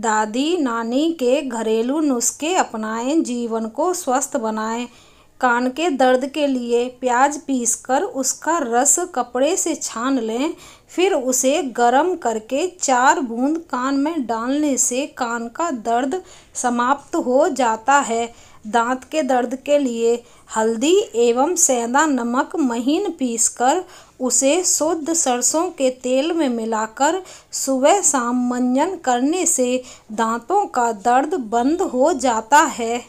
दादी नानी के घरेलू नुस्खे अपनाएं जीवन को स्वस्थ बनाएं कान के दर्द के लिए प्याज पीसकर उसका रस कपड़े से छान लें फिर उसे गर्म करके चार बूंद कान में डालने से कान का दर्द समाप्त हो जाता है दांत के दर्द के लिए हल्दी एवं सेंधा नमक महीन पीसकर उसे शुद्ध सरसों के तेल में मिलाकर सुबह शाम मंजन करने से दांतों का दर्द बंद हो जाता है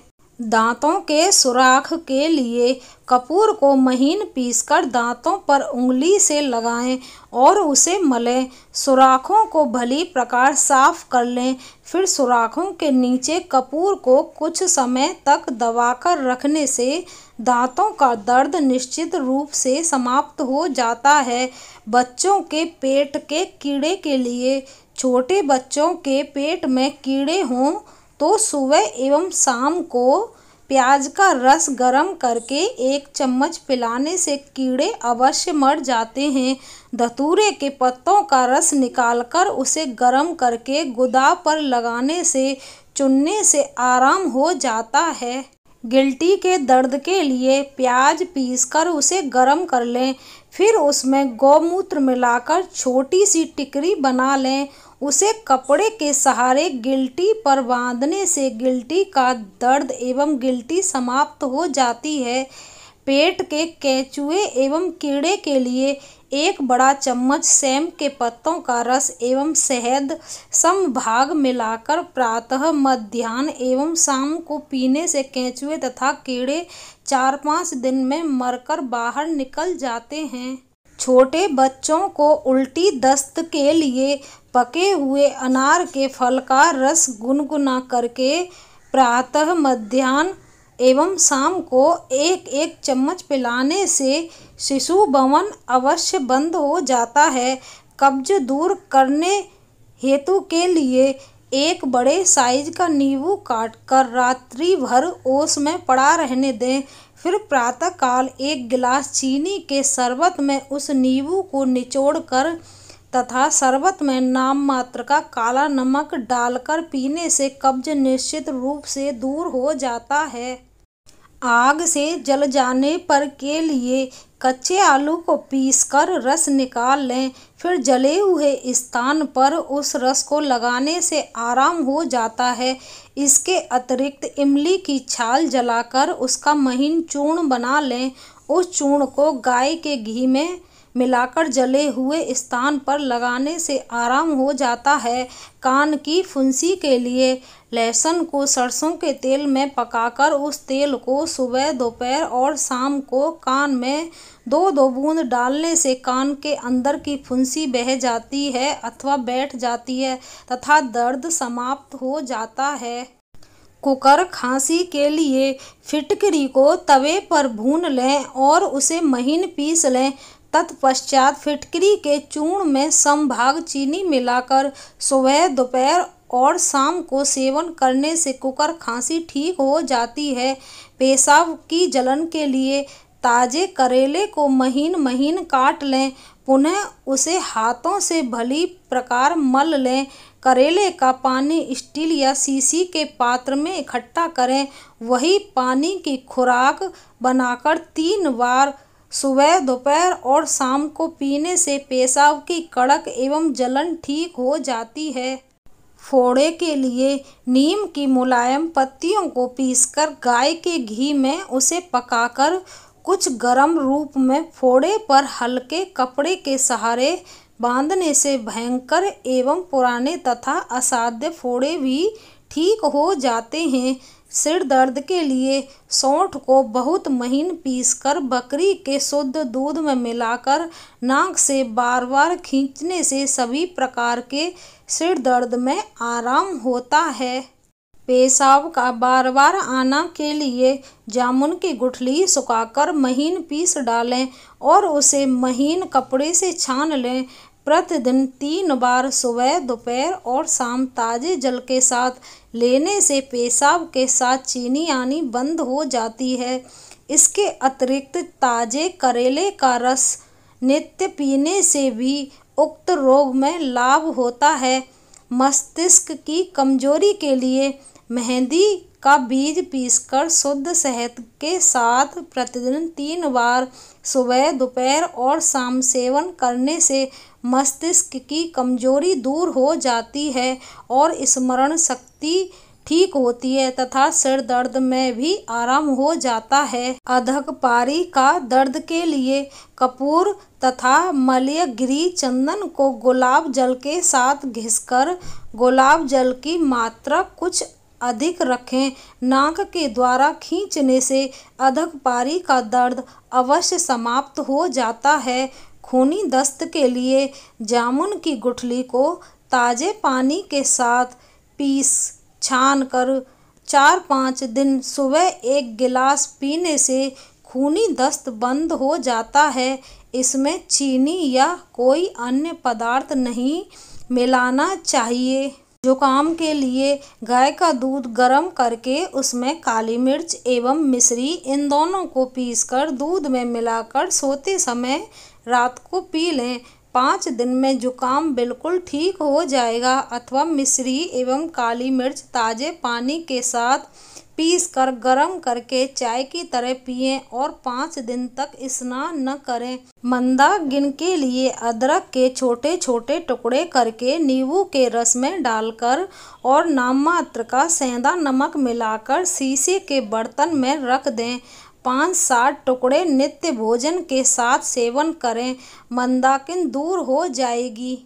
दांतों के सुराख के लिए कपूर को महीन पीसकर दांतों पर उंगली से लगाएं और उसे मलें सुराखों को भली प्रकार साफ कर लें फिर सुराखों के नीचे कपूर को कुछ समय तक दबाकर रखने से दांतों का दर्द निश्चित रूप से समाप्त हो जाता है बच्चों के पेट के कीड़े के लिए छोटे बच्चों के पेट में कीड़े हों तो सुबह एवं शाम को प्याज का रस गरम करके एक चम्मच पिलाने से कीड़े अवश्य मर जाते हैं धतूरे के पत्तों का रस निकालकर उसे गरम करके गुदा पर लगाने से चुनने से आराम हो जाता है गिल्टी के दर्द के लिए प्याज पीसकर उसे गरम कर लें फिर उसमें गौमूत्र मिलाकर छोटी सी टिकरी बना लें उसे कपड़े के सहारे गिल्टी पर बांधने से गिल्टी का दर्द एवं गिल्टी समाप्त हो जाती है पेट के कैचुए एवं कीड़े के लिए एक बड़ा चम्मच सेम के पत्तों का रस एवं शहद समभाग मिलाकर प्रातः मध्यान्ह एवं शाम को पीने से कैचुए तथा कीड़े चार पाँच दिन में मरकर बाहर निकल जाते हैं छोटे बच्चों को उल्टी दस्त के लिए पके हुए अनार के फल का रस गुनगुना करके प्रातः मध्यान्ह एवं शाम को एक एक चम्मच पिलाने से शिशु भवन अवश्य बंद हो जाता है कब्ज दूर करने हेतु के लिए एक बड़े साइज का नींबू काट कर रात्रि भर ओस में पड़ा रहने दें फिर प्रातःकाल एक गिलास चीनी के शरबत में उस नींबू को निचोड़ कर तथा शरबत में नाम मात्र का काला नमक डालकर पीने से कब्ज निश्चित रूप से दूर हो जाता है आग से जल जाने पर के लिए कच्चे आलू को पीसकर रस निकाल लें फिर जले हुए स्थान पर उस रस को लगाने से आराम हो जाता है इसके अतिरिक्त इमली की छाल जलाकर उसका महीन चूर्ण बना लें उस चूर्ण को गाय के घी में मिलाकर जले हुए स्थान पर लगाने से आराम हो जाता है कान की फुंसी के लिए लहसुन को सरसों के तेल में पकाकर उस तेल को सुबह दोपहर और शाम को कान में दो दो बूंद डालने से कान के अंदर की फुंसी बह जाती है अथवा बैठ जाती है तथा दर्द समाप्त हो जाता है कुकर खांसी के लिए फिटकरी को तवे पर भून लें और उसे महीन पीस लें तत्पश्चात फिटकरी के चूर्ण में संभाग चीनी मिलाकर सुबह दोपहर और शाम को सेवन करने से कुकर खांसी ठीक हो जाती है पेशाब की जलन के लिए ताजे करेले को महीन महीन काट लें पुनः उसे हाथों से भली प्रकार मल लें करेले का पानी स्टील या सीसी के पात्र में इकट्ठा करें वही पानी की खुराक बनाकर तीन बार सुबह दोपहर और शाम को पीने से पेशाब की कड़क एवं जलन ठीक हो जाती है फोड़े के लिए नीम की मुलायम पत्तियों को पीसकर गाय के घी में उसे पकाकर कुछ गर्म रूप में फोड़े पर हल्के कपड़े के सहारे बांधने से भयंकर एवं पुराने तथा असाध्य फोड़े भी ठीक हो जाते हैं सिर दर्द के लिए सौठ को बहुत महीन पीसकर बकरी के शुद्ध दूध में मिलाकर नाक से बार बार खींचने से सभी प्रकार के सिर दर्द में आराम होता है पेशाब का बार बार आना के लिए जामुन की गुठली सुखाकर महीन पीस डालें और उसे महीन कपड़े से छान लें प्रतिदिन तीन बार सुबह दोपहर और शाम ताजे जल के साथ लेने से पेशाब के साथ चीनी आनी बंद हो जाती है इसके अतिरिक्त ताजे करेले का रस नित्य पीने से भी उक्त रोग में लाभ होता है मस्तिष्क की कमजोरी के लिए मेहंदी का बीज पीसकर शुद्ध सेहत के साथ प्रतिदिन तीन बार सुबह दोपहर और शाम सेवन करने से मस्तिष्क की कमजोरी दूर हो जाती है और स्मरण शक्ति ठीक होती है तथा सिर दर्द में भी आराम हो जाता है अधक पारी का दर्द के लिए कपूर तथा मलयगिरी चंदन को गुलाब जल के साथ घिसकर गुलाब जल की मात्रा कुछ अधिक रखें नाक के द्वारा खींचने से अधक पारी का दर्द अवश्य समाप्त हो जाता है खूनी दस्त के लिए जामुन की गुठली को ताज़े पानी के साथ पीस छान कर चार पाँच दिन सुबह एक गिलास पीने से खूनी दस्त बंद हो जाता है इसमें चीनी या कोई अन्य पदार्थ नहीं मिलाना चाहिए जुकाम के लिए गाय का दूध गर्म करके उसमें काली मिर्च एवं मिश्री इन दोनों को पीसकर दूध में मिलाकर सोते समय रात को पी लें पाँच दिन में जुकाम बिल्कुल ठीक हो जाएगा अथवा मिश्री एवं काली मिर्च ताज़े पानी के साथ पीस कर गर्म करके चाय की तरह पिए और पाँच दिन तक स्नान न करें मंदा गिन के लिए अदरक के छोटे छोटे टुकड़े करके नींबू के रस में डालकर और नाम मात्र का सेंधा नमक मिलाकर शीशे के बर्तन में रख दें पाँच सात टुकड़े नित्य भोजन के साथ सेवन करें मंदाकिन दूर हो जाएगी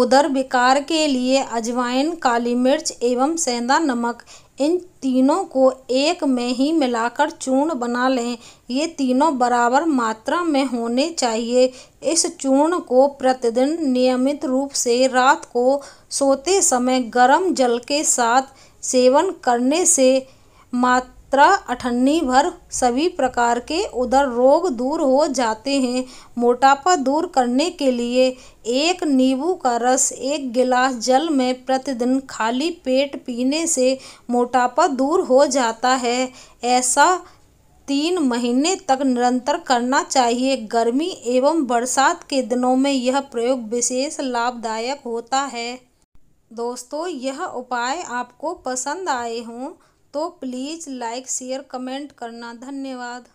उधर विकार के लिए अजवाइन काली मिर्च एवं सेंधा नमक इन तीनों को एक में ही मिलाकर चूर्ण बना लें ये तीनों बराबर मात्रा में होने चाहिए इस चूर्ण को प्रतिदिन नियमित रूप से रात को सोते समय गर्म जल के साथ सेवन करने से मात मात्रा अठन्नी भर सभी प्रकार के उदर रोग दूर हो जाते हैं मोटापा दूर करने के लिए एक नींबू का रस एक गिलास जल में प्रतिदिन खाली पेट पीने से मोटापा दूर हो जाता है ऐसा तीन महीने तक निरंतर करना चाहिए गर्मी एवं बरसात के दिनों में यह प्रयोग विशेष लाभदायक होता है दोस्तों यह उपाय आपको पसंद आए हों तो प्लीज़ लाइक शेयर कमेंट करना धन्यवाद